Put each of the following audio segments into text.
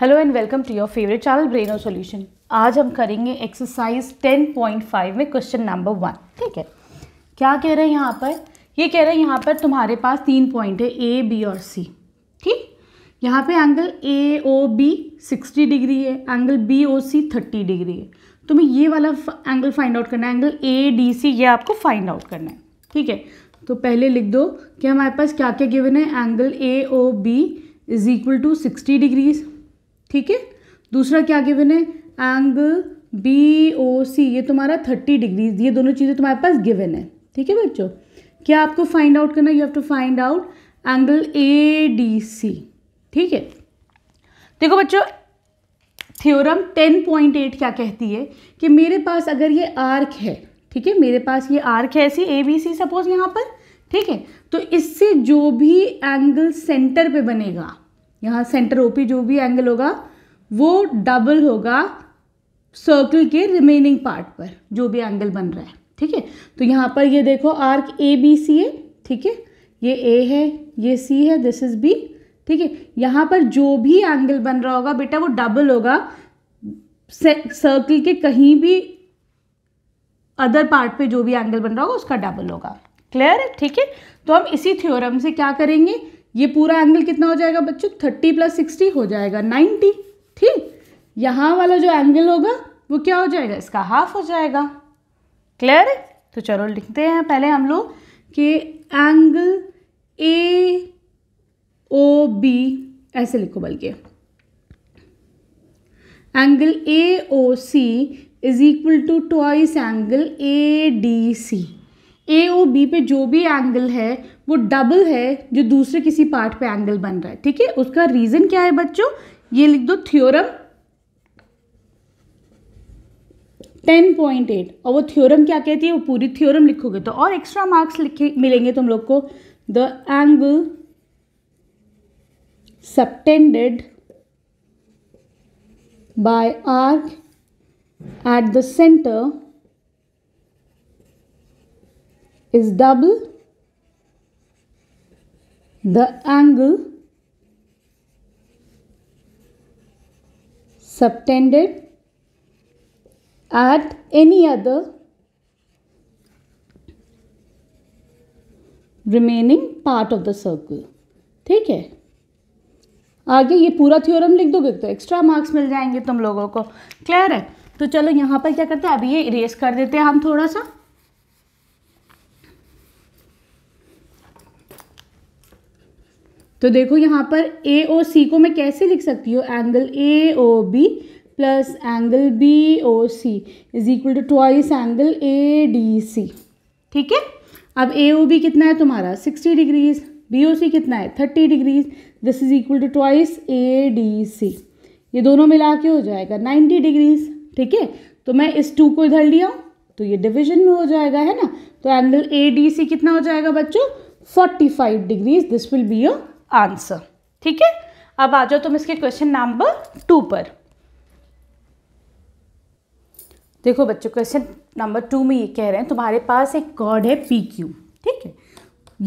Hello and welcome to your favourite channel brain और solution आज हम करेंगे एक्सरसाइज 10.5 में क्वेश्चन नंबर वन ठीक है क्या कह रहे हैं यहाँ पर ये कह रहे हैं यहाँ पर तुम्हारे पास तीन पॉइंट है ए बी और सी ठीक यहाँ पे angle A O B sixty degree है angle B O C thirty degree है तुम्हें ये वाला एंगल फाइंड आउट करना है एंगल ए डी सी ये आपको फाइंड आउट करना है ठीक है तो पहले लिख दो कि हमारे पास क्या क्या गिवन है angle A O B is equal to sixty degrees ठीक है दूसरा क्या गिवन है एंगल बी ओ सी ये तुम्हारा थर्टी डिग्रीज ये दोनों चीज़ें तुम्हारे पास गिवन है ठीक है बच्चों क्या आपको फाइंड आउट करना you have to find out angle A D C ठीक है देखो बच्चों थ्योरम 10.8 क्या कहती है कि मेरे पास अगर ये आर्क है ठीक है मेरे पास ये आर्क है ऐसी ए बी सी सपोज यहाँ पर ठीक है तो इससे जो भी एंगल सेंटर पे बनेगा यहाँ सेंटर ओपी जो भी एंगल होगा वो डबल होगा सर्कल के रिमेनिंग पार्ट पर जो भी एंगल बन रहा है ठीक है तो यहाँ पर ये देखो आर्क ए बी सी ए ठीक है ये ए है ये सी है दिस इज बी ठीक है यहाँ पर जो भी एंगल बन रहा होगा बेटा वो डबल होगा सर्कल के कहीं भी अदर पार्ट पे जो भी एंगल बन रहा होगा उसका डबल होगा क्लियर ठीक है तो हम इसी थ्योरम से क्या करेंगे ये पूरा एंगल कितना हो जाएगा बच्चों थर्टी प्लस सिक्सटी हो जाएगा नाइन्टी ठीक यहाँ वाला जो एंगल होगा वो क्या हो जाएगा इसका हाफ हो जाएगा क्लियर है तो चलो लिखते हैं पहले हम लोग कि एंगल ए ओ बी ऐसे लिखो बल्कि angle A O C is equal to twice angle A D C A O B पे जो भी एंगल है वो डबल है जो दूसरे किसी पार्ट पे एंगल बन रहा है ठीक है उसका रीज़न क्या है बच्चों ये लिख दो थ्योरम टेन पॉइंट एट और वो थ्योरम क्या कहती है वो पूरी थ्योरम लिखोगे तो और एक्स्ट्रा मार्क्स लिखे मिलेंगे तुम लोग को the angle subtended by arc at the centre is double the angle subtended at any other remaining part of the circle ठीक है आगे ये पूरा थ्योरम लिख दोगे तो एक्स्ट्रा मार्क्स मिल जाएंगे तुम लोगों को क्लियर है तो चलो यहाँ पर क्या करते हैं अभी ये इरेज कर देते हैं हम थोड़ा सा तो देखो यहाँ पर ए ओ सी को मैं कैसे लिख सकती हूँ angle A O B plus angle B O C is equal to twice angle A D C ठीक है अब ए ओ बी कितना है तुम्हारा sixty degrees B O C कितना है thirty degrees this is equal to twice A D C ये दोनों मिला के हो जाएगा नाइन्टी डिग्रीज ठीक है तो मैं इस टू को इधर लिया तो ये डिविजन में हो जाएगा है ना तो एंगल ए डी सी कितना हो जाएगा बच्चों forty five degrees this will be your answer ठीक है अब आ जाओ तुम इसके क्वेश्चन नंबर टू पर देखो बच्चों क्वेश्चन नंबर टू में ये कह रहे हैं तुम्हारे पास एक कॉर्ड है पी क्यू ठीक है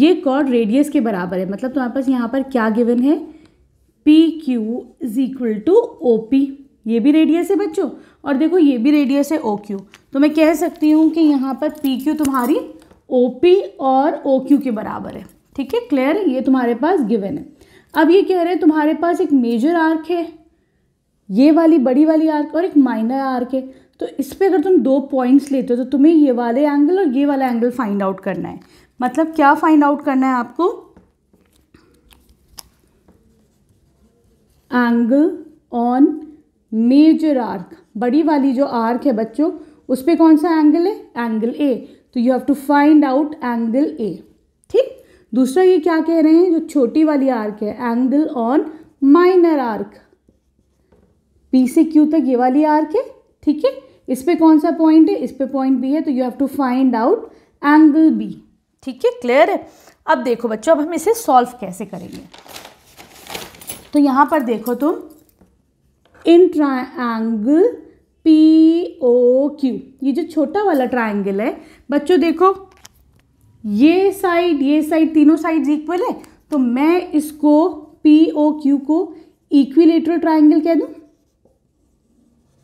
ये कॉर्ड रेडियस के बराबर है मतलब तुम्हारे पास यहाँ पर क्या गिवन है P Q is equal to O P ये भी रेडियस है बच्चों और देखो ये भी रेडियस है ओ क्यू तो मैं कह सकती हूँ कि यहाँ पर पी क्यू तुम्हारी ओ पी और ओ क्यू के बराबर है ठीक है क्लियर है ये तुम्हारे पास गिवन है अब ये कह रहे हैं तुम्हारे पास एक मेजर आर्क है ये वाली बड़ी वाली आर्क और एक माइनर आर्क है तो इस पर अगर तुम दो पॉइंट्स लेते हो तो तुम्हें ये वाले एंगल और ये वाला एंगल फाइंड आउट करना है मतलब क्या फाइंड आउट करना है आपको एंगल ऑन मेजर आर्क बड़ी वाली जो आर्क है बच्चों उस पर कौन सा एंगल है एंगल ए तो you have to find out angle A दूसरा ये क्या कह रहे हैं जो छोटी वाली आर्क है angle on minor arc P से क्यू तक ये वाली आर्क है ठीक है इस पर कौन सा पॉइंट है इस पर पॉइंट बी है तो you have to find out angle B ठीक है क्लियर है अब देखो बच्चों अब हम इसे सॉल्व कैसे करेंगे तो यहां पर देखो तुम in triangle P O Q ये जो छोटा वाला ट्राइंगल है बच्चों देखो ये साइड ये साइड तीनों साइड इक्वल है तो मैं इसको पी ओ क्यू को इक्विलेटरल ट्राइंगल कह दूँ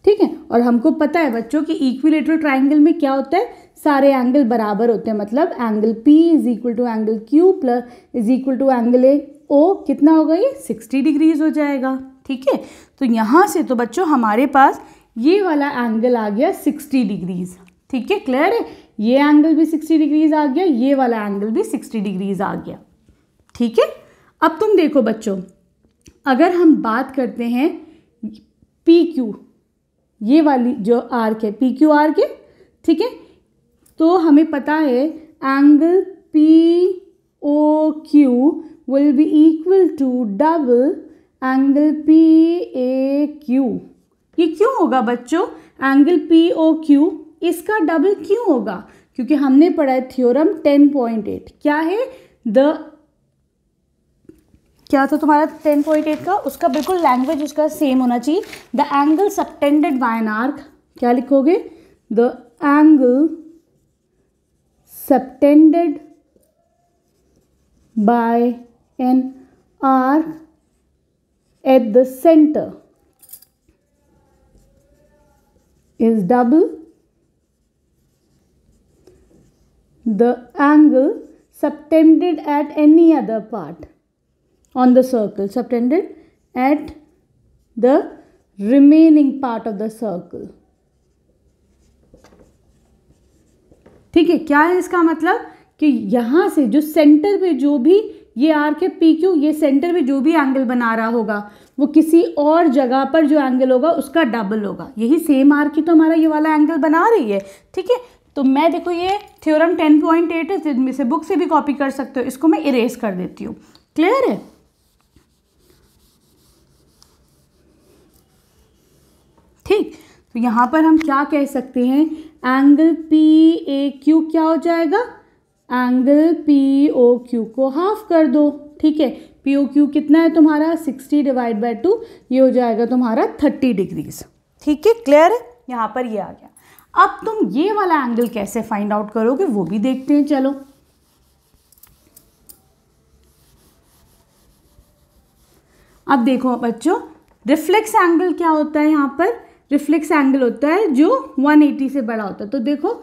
ठीक है और हमको पता है बच्चों कि इक्विलेटरल ट्राइंगल में क्या होता है सारे एंगल बराबर होते हैं मतलब angle P is equal to angle Q plus is equal to angle A O कितना होगा ये सिक्सटी डिग्रीज हो जाएगा ठीक है तो यहाँ से तो बच्चों हमारे पास ये वाला एंगल आ गया सिक्सटी डिग्रीज़ ठीक है क्लियर है ये एंगल भी सिक्सटी डिग्रीज आ गया ये वाला एंगल भी सिक्सटी डिग्रीज आ गया ठीक है अब तुम देखो बच्चों अगर हम बात करते हैं पी क्यू ये वाली जो आर्क है पी क्यू आर्क है ठीक है तो हमें पता है angle P O Q will be equal to double angle P A Q ये क्यों होगा बच्चों एंगल पी ओ क्यू इसका डबल क्यों होगा क्योंकि हमने पढ़ा है थ्योरम टेन पॉइंट एट क्या है द क्या था तुम्हारा टेन पॉइंट एट का उसका बिल्कुल लैंग्वेज उसका सेम होना चाहिए the angle subtended by an arc क्या लिखोगे the angle subtended by an arc at the centre is double the angle subtended at any other part on the circle subtended at the remaining part of the circle ठीक है क्या है इसका मतलब कि यहां से जो सेंटर पे जो भी ये आर के पी क्यू ये सेंटर पे जो भी एंगल बना रहा होगा वो किसी और जगह पर जो एंगल होगा उसका डबल होगा यही सेम आर की तो हमारा ये वाला एंगल बना रही है ठीक है तो मैं देखो ये थ्योरम टेन पॉइंट एट है जिनमें से बुक से भी कॉपी कर सकते हो इसको मैं इरेज कर देती हूँ क्लियर है ठीक तो यहाँ पर हम क्या कह सकते हैं एंगल पी ए क्यू क्या हो जाएगा एंगल पी ओ क्यू को हाफ कर दो ठीक है पी ओ क्यू कितना है तुम्हारा सिक्सटी डिवाइड बाई टू ये हो जाएगा तुम्हारा थर्टी डिग्रीज ठीक है क्लियर है यहाँ पर ये आ गया अब तुम ये वाला एंगल कैसे फाइंड आउट करोगे वो भी देखते हैं चलो अब देखो बच्चों रिफ्लेक्स एंगल क्या होता है यहां पर रिफ्लेक्स एंगल होता है जो 180 से बड़ा होता है तो देखो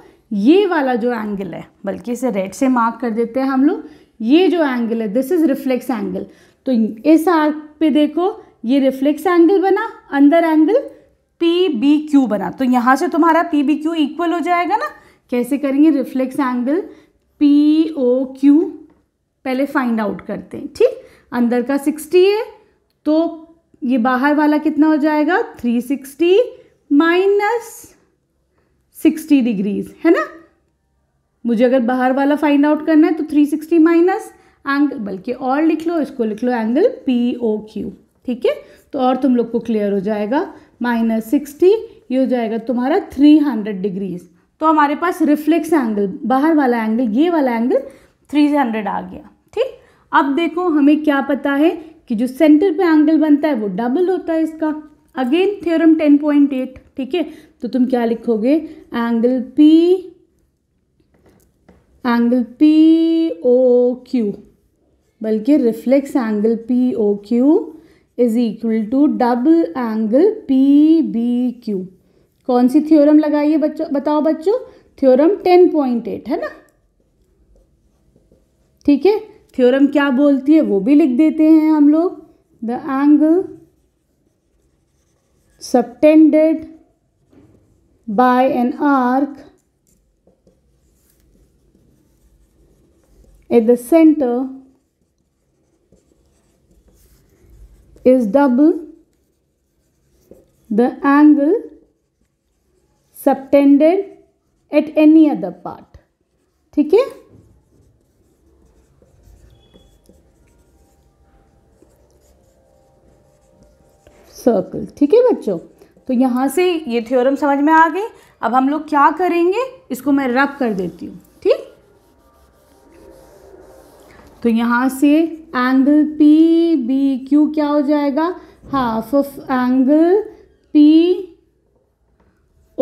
ये वाला जो एंगल है बल्कि इसे रेड से मार्क कर देते हैं हम लोग ये जो एंगल है दिस इज़ रिफ्लेक्स एंगल तो इस आर्क पे देखो ये रिफ्लेक्स एंगल बना अंदर एंगल पी बी क्यू बना तो यहाँ से तुम्हारा पी बी क्यू इक्वल हो जाएगा ना कैसे करेंगे reflex angle P O Q पहले फाइंड आउट करते हैं ठीक अंदर का सिक्सटी है तो ये बाहर वाला कितना हो जाएगा three sixty minus sixty degrees है ना मुझे अगर बाहर वाला फाइंड आउट करना है तो थ्री सिक्सटी माइनस एंगल बल्कि और लिख लो इसको लिख लो एंगल पी ओ क्यू ठीक है तो और तुम लोग को क्लियर हो जाएगा माइनस सिक्सटी ये हो जाएगा तुम्हारा थ्री हंड्रेड डिग्रीज तो हमारे पास रिफ्लेक्स एंगल बाहर वाला एंगल ये वाला एंगल थ्री हंड्रेड आ गया ठीक अब देखो हमें क्या पता है कि जो सेंटर पे एंगल बनता है वो डबल होता है इसका again theorem ten point eight ठीक है तो तुम क्या लिखोगे angle P angle P O Q बल्कि reflex angle P O Q is equal to double angle P B Q कौन सी थ्योरम लगाइए बच्चों बताओ बच्चों थ्योरम टेन पॉइंट एट है ना ठीक है थ्योरम क्या बोलती है वो भी लिख देते हैं हम लोग the angle subtended by an arc at the centre is double the angle subtended at any other part ठीक है सर्कल ठीक है बच्चों तो यहां से ये थ्योरम समझ में आ गई अब हम लोग क्या करेंगे इसको मैं रब कर देती हूं ठीक तो यहां से एंगल पी बी क्यू क्या हो जाएगा half of angle P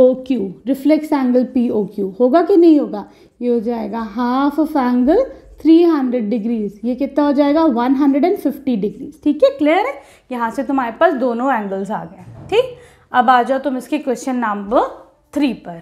O Q reflex angle P O Q होगा कि नहीं होगा ये हो जाएगा हाफ ऑफ एंगल 300 डिग्रीज ये कितना हो जाएगा 150 डिग्रीज ठीक है क्लियर है यहाँ से तुम्हारे पास दोनों एंगल्स आ गए ठीक अब आ जाओ तुम इसके क्वेश्चन नंबर थ्री पर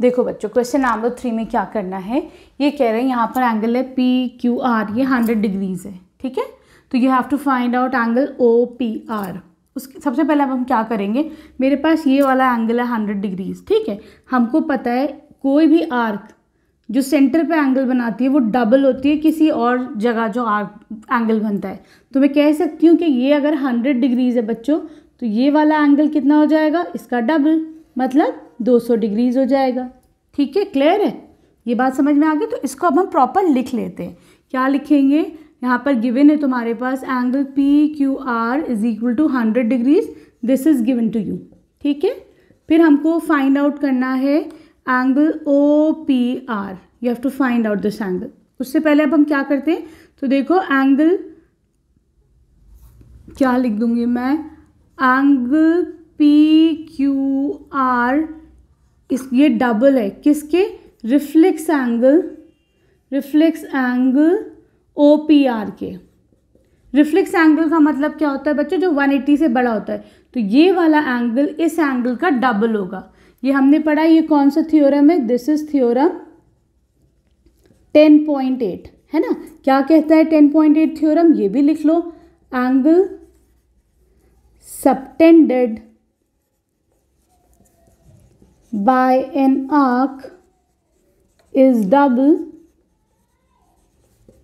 देखो बच्चों क्वेश्चन नंबर थ्री में क्या करना है ये कह रहे हैं यहाँ पर एंगल है पी क्यू आर ये हंड्रेड डिग्रीज है ठीक है तो you have to find out angle O P R उसके सबसे पहले अब हम क्या करेंगे मेरे पास ये वाला एंगल है हंड्रेड डिग्रीज ठीक है हमको पता है कोई भी आर्क जो सेंटर पे एंगल बनाती है वो डबल होती है किसी और जगह जो आर्क एंगल बनता है तो मैं कह सकती हूँ कि ये अगर हंड्रेड डिग्रीज है बच्चों तो ये वाला एंगल कितना हो जाएगा इसका डबल मतलब 200 डिग्रीज हो जाएगा ठीक है क्लियर है ये बात समझ में आ गई तो इसको अब हम प्रॉपर लिख लेते हैं क्या लिखेंगे यहाँ पर गिवन है तुम्हारे पास angle P Q R is equal to hundred degrees this is given to you ठीक है फिर हमको फाइंड आउट करना है angle O P R you have to find out this angle उससे पहले अब हम क्या करते हैं तो देखो एंगल क्या लिख दूंगी मैं एंगल पी क्यू आर इस ये डबल है किसके reflex angle reflex angle O P R के रिफ्लेक्स एंगल का मतलब क्या होता है बच्चों जो 180 से बड़ा होता है तो ये वाला एंगल इस एंगल का डबल होगा ये हमने पढ़ा ये कौन सा थियोरम है दिस इज थियोरम 10.8 है ना क्या कहता है 10.8 थियोरम ये भी लिख लो angle subtended by an arc is double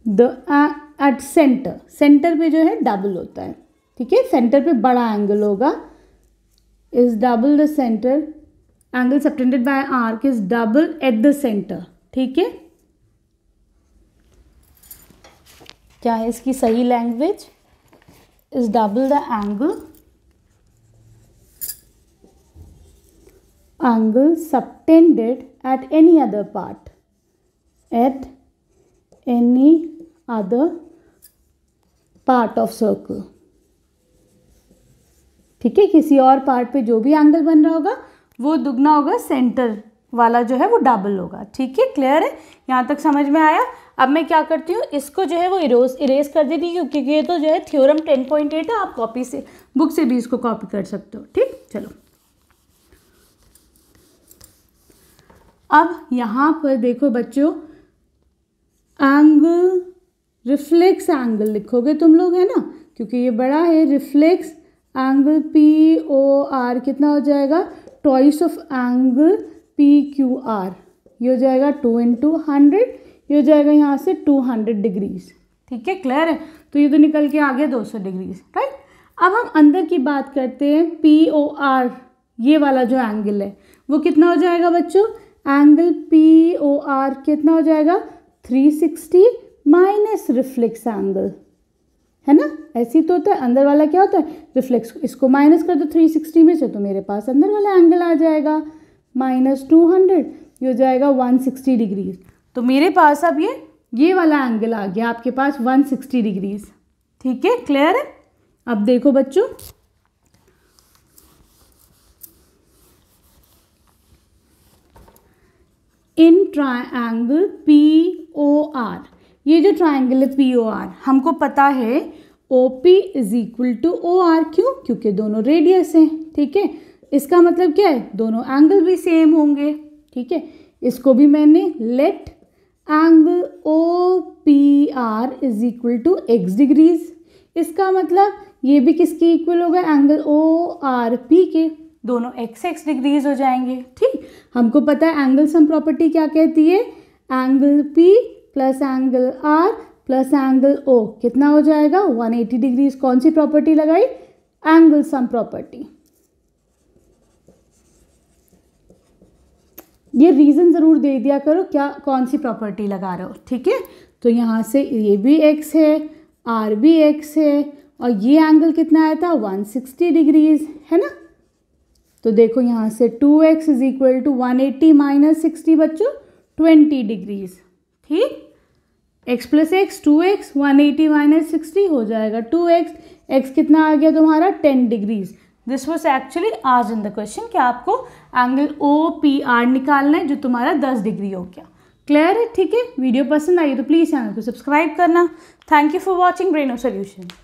the at centre center पे जो है डबल होता है ठीक है सेंटर पे बड़ा एंगल होगा is double the centre angle subtended by arc is double at the centre ठीक है क्या है इसकी सही language is double the angle angle subtended at any other part. At any other part of circle ठीक है किसी और पार्ट पे जो भी एंगल बन रहा होगा वो दुगना होगा सेंटर वाला जो है वो डबल होगा ठीक है क्लियर है यहाँ तक समझ में आया अब मैं क्या करती हूँ इसको जो है वो इरोज इरेज कर देती हूँ क्योंकि ये तो जो है थ्योरम टेन पॉइंट एट है आप कॉपी से बुक से भी इसको कॉपी कर सकते हो ठीक चलो अब यहाँ पर देखो बच्चों एंगल रिफ्लेक्स एंगल लिखोगे तुम लोग है ना क्योंकि ये बड़ा है reflex angle P O R कितना हो जाएगा twice of angle P Q R ये हो जाएगा टू इंटू हंड्रेड ये हो जाएगा यहाँ से टू हंड्रेड डिग्रीज ठीक है क्लियर है तो ये तो निकल के आ गया दो सौ डिग्रीज राइट अब हम अंदर की बात करते हैं पी ओ आर ये वाला जो एंगल है वो कितना हो जाएगा बच्चों एंगल पी ओ आर कितना हो जाएगा 360 माइनस रिफ्लेक्स एंगल है ना ऐसी तो होता है अंदर वाला क्या होता है रिफ्लेक्स इसको माइनस कर दो 360 में से तो मेरे पास अंदर वाला एंगल आ जाएगा माइनस टू हंड्रेड ये हो जाएगा 160 डिग्रीज तो मेरे पास अब ये ये वाला एंगल आ गया आपके पास 160 डिग्रीज ठीक है क्लियर है अब देखो बच्चों ट्राइंगल पी ओ आर ये जो ट्राइंगल है पी ओ आर हमको पता है O P is equal to O R क्यों क्योंकि दोनों रेडियस हैं ठीक है इसका मतलब क्या है दोनों एंगल भी सेम होंगे ठीक है इसको भी मैंने let angle O P R is equal to X degrees इसका मतलब ये भी किसके इक्वल होगा एंगल ओ आर पी के दोनों एक्स एक्स डिग्रीज हो जाएंगे ठीक हमको पता है एंगल सम प्रॉपर्टी क्या कहती है angle P plus angle R plus angle O कितना हो जाएगा 180 डिग्रीज कौन सी प्रॉपर्टी लगाई एंगल सम प्रॉपर्टी ये रीज़न ज़रूर दे दिया करो क्या कौन सी प्रॉपर्टी लगा रहे हो ठीक है तो यहाँ से ये भी एक्स है आर भी एक्स है और ये एंगल कितना आया था 160 डिग्रीज है ना तो देखो यहाँ से two X is equal to one eighty minus sixty बच्चों ट्वेंटी डिग्रीज ठीक X plus X two X one eighty minus sixty हो जाएगा टू एक्स एक्स कितना आ गया तुम्हारा ten degrees this was actually आज इन द क्वेश्चन कि आपको एंगल ओ पी आर निकालना है जो तुम्हारा दस डिग्री हो गया क्लियर है ठीक है वीडियो पसंद आई तो प्लीज़ चैनल को सब्सक्राइब करना thank you for watching Brain of solution